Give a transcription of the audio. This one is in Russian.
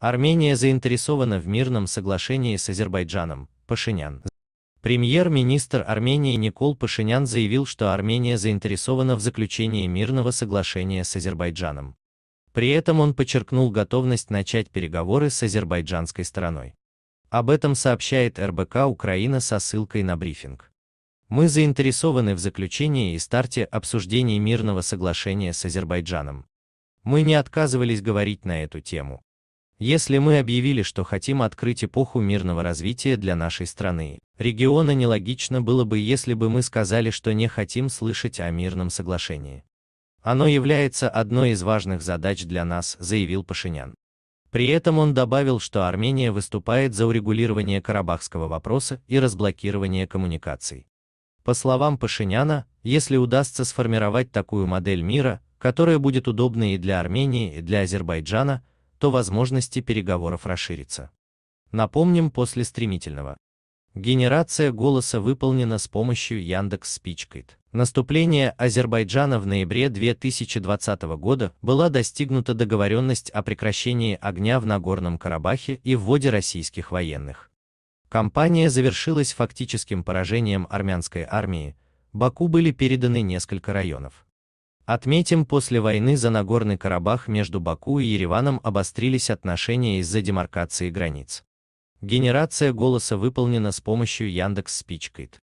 Армения заинтересована в мирном соглашении с Азербайджаном, Пашинян. Премьер-министр Армении Никол Пашинян заявил, что Армения заинтересована в заключении мирного соглашения с Азербайджаном. При этом он подчеркнул готовность начать переговоры с азербайджанской стороной. Об этом сообщает РБК Украина со ссылкой на брифинг. Мы заинтересованы в заключении и старте обсуждений мирного соглашения с Азербайджаном. Мы не отказывались говорить на эту тему. Если мы объявили, что хотим открыть эпоху мирного развития для нашей страны, региона нелогично было бы, если бы мы сказали, что не хотим слышать о мирном соглашении. Оно является одной из важных задач для нас, заявил Пашинян. При этом он добавил, что Армения выступает за урегулирование карабахского вопроса и разблокирование коммуникаций. По словам Пашиняна, если удастся сформировать такую модель мира, которая будет удобной и для Армении, и для Азербайджана, то возможности переговоров расширятся. Напомним, после стремительного. Генерация голоса выполнена с помощью Яндекс Спичкит. Наступление Азербайджана в ноябре 2020 года была достигнута договоренность о прекращении огня в Нагорном Карабахе и вводе российских военных. Компания завершилась фактическим поражением армянской армии, Баку были переданы несколько районов. Отметим, после войны за Нагорный Карабах между Баку и Ереваном обострились отношения из-за демаркации границ. Генерация голоса выполнена с помощью Яндекс Спичкайт.